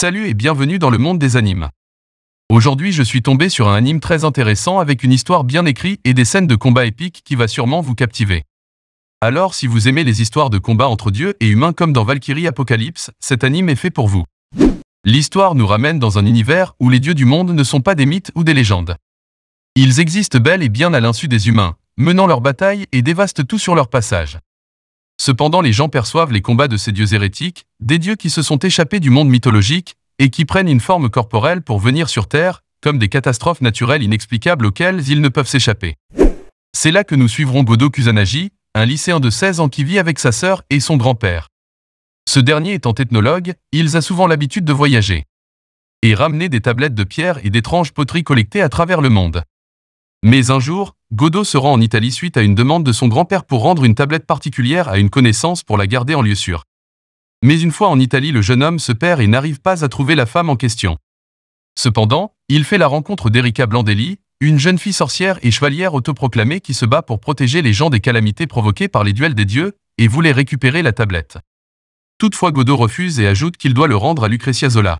Salut et bienvenue dans le monde des animes. Aujourd'hui je suis tombé sur un anime très intéressant avec une histoire bien écrite et des scènes de combat épiques qui va sûrement vous captiver. Alors si vous aimez les histoires de combat entre dieux et humains comme dans Valkyrie Apocalypse, cet anime est fait pour vous. L'histoire nous ramène dans un univers où les dieux du monde ne sont pas des mythes ou des légendes. Ils existent bel et bien à l'insu des humains, menant leurs batailles et dévastent tout sur leur passage. Cependant les gens perçoivent les combats de ces dieux hérétiques, des dieux qui se sont échappés du monde mythologique, et qui prennent une forme corporelle pour venir sur Terre, comme des catastrophes naturelles inexplicables auxquelles ils ne peuvent s'échapper. C'est là que nous suivrons Godo Kusanagi, un lycéen de 16 ans qui vit avec sa sœur et son grand-père. Ce dernier étant ethnologue, il a souvent l'habitude de voyager et ramener des tablettes de pierre et d'étranges poteries collectées à travers le monde. Mais un jour, Godot se rend en Italie suite à une demande de son grand-père pour rendre une tablette particulière à une connaissance pour la garder en lieu sûr. Mais une fois en Italie, le jeune homme se perd et n'arrive pas à trouver la femme en question. Cependant, il fait la rencontre d'Erika Blandelli, une jeune fille sorcière et chevalière autoproclamée qui se bat pour protéger les gens des calamités provoquées par les duels des dieux, et voulait récupérer la tablette. Toutefois Godot refuse et ajoute qu'il doit le rendre à Lucrezia Zola.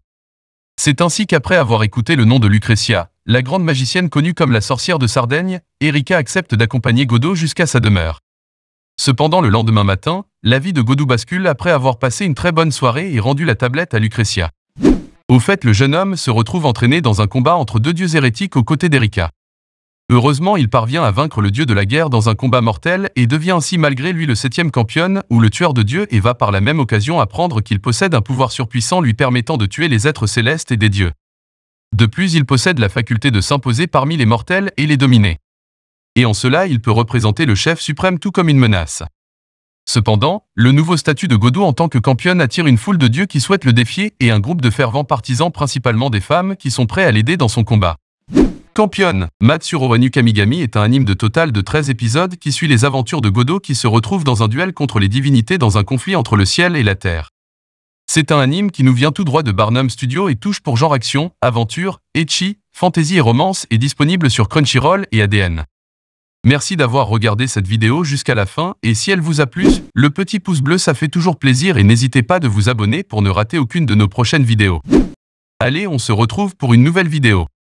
C'est ainsi qu'après avoir écouté le nom de Lucrezia, la grande magicienne connue comme la sorcière de Sardaigne, Erika accepte d'accompagner Godot jusqu'à sa demeure. Cependant, le lendemain matin, la vie de Godot bascule après avoir passé une très bonne soirée et rendu la tablette à Lucretia. Au fait, le jeune homme se retrouve entraîné dans un combat entre deux dieux hérétiques aux côtés d'Erika. Heureusement, il parvient à vaincre le dieu de la guerre dans un combat mortel et devient ainsi malgré lui le septième campion ou le tueur de dieux et va par la même occasion apprendre qu'il possède un pouvoir surpuissant lui permettant de tuer les êtres célestes et des dieux. De plus, il possède la faculté de s'imposer parmi les mortels et les dominer. Et en cela, il peut représenter le chef suprême tout comme une menace. Cependant, le nouveau statut de Godot en tant que campion attire une foule de dieux qui souhaitent le défier et un groupe de fervents partisans principalement des femmes qui sont prêts à l'aider dans son combat. Campion, Matsuro Kamigami est un anime de total de 13 épisodes qui suit les aventures de Godot qui se retrouve dans un duel contre les divinités dans un conflit entre le ciel et la terre. C'est un anime qui nous vient tout droit de Barnum Studio et touche pour genre action, aventure, etchi, fantasy et romance et disponible sur Crunchyroll et ADN. Merci d'avoir regardé cette vidéo jusqu'à la fin et si elle vous a plu, le petit pouce bleu ça fait toujours plaisir et n'hésitez pas de vous abonner pour ne rater aucune de nos prochaines vidéos. Allez, on se retrouve pour une nouvelle vidéo.